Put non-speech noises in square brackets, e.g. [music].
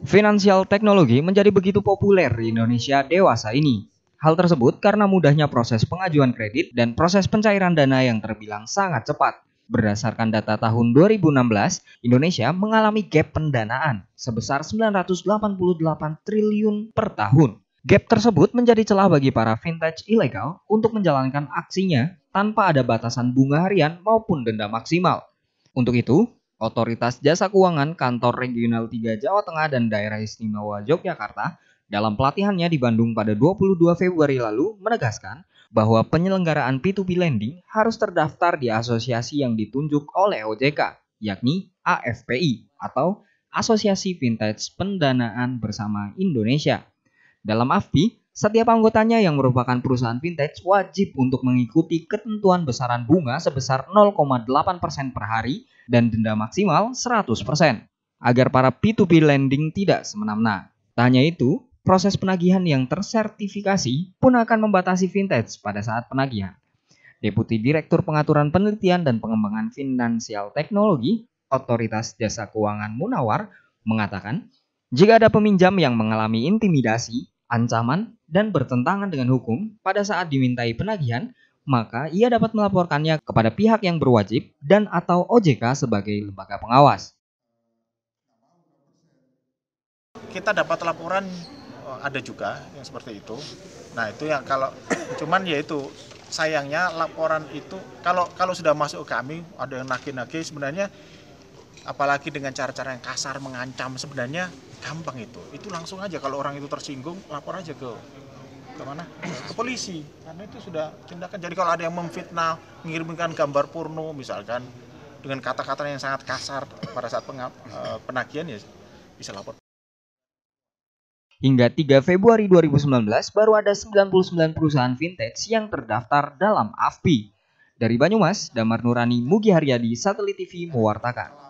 Finansial teknologi menjadi begitu populer di Indonesia dewasa ini. Hal tersebut karena mudahnya proses pengajuan kredit dan proses pencairan dana yang terbilang sangat cepat. Berdasarkan data tahun 2016, Indonesia mengalami gap pendanaan sebesar 988 triliun per tahun. Gap tersebut menjadi celah bagi para vintage ilegal untuk menjalankan aksinya tanpa ada batasan bunga harian maupun denda maksimal. Untuk itu, Otoritas Jasa Keuangan Kantor Regional 3 Jawa Tengah dan Daerah Istimewa Yogyakarta dalam pelatihannya di Bandung pada 22 Februari lalu menegaskan bahwa penyelenggaraan P2P lending harus terdaftar di asosiasi yang ditunjuk oleh OJK, yakni AFPI atau Asosiasi Vintage Pendanaan Bersama Indonesia. Dalam AFPI, setiap anggotanya yang merupakan perusahaan vintage wajib untuk mengikuti ketentuan besaran bunga sebesar 0,8% per hari dan denda maksimal 100% agar para P2P lending tidak semena-mena. Tak hanya itu, proses penagihan yang tersertifikasi pun akan membatasi vintage pada saat penagihan. Deputi Direktur Pengaturan Penelitian dan Pengembangan Finansial Teknologi, Otoritas Jasa Keuangan Munawar, mengatakan, jika ada peminjam yang mengalami intimidasi, ancaman, dan bertentangan dengan hukum pada saat dimintai penagihan, maka ia dapat melaporkannya kepada pihak yang berwajib dan atau OJK sebagai lembaga pengawas. Kita dapat laporan oh, ada juga yang seperti itu. Nah, itu yang kalau [coughs] cuman yaitu sayangnya laporan itu kalau kalau sudah masuk kami ada yang nagih-nagih sebenarnya apalagi dengan cara-cara yang kasar mengancam sebenarnya gampang itu itu langsung aja kalau orang itu tersinggung lapor aja ke ke mana [clears throat] ke polisi karena itu sudah tindakan jadi kalau ada yang memfitnah mengirimkan gambar porno misalkan dengan kata-kata yang sangat kasar pada saat pengap, e, eh, penagihan ya bisa lapor Hingga 3 Februari 2019 baru ada 99 perusahaan vintage yang terdaftar dalam AFPI. Dari Banyumas, Damar Nurani, Mugi Haryadi, Satelit TV mewartakan.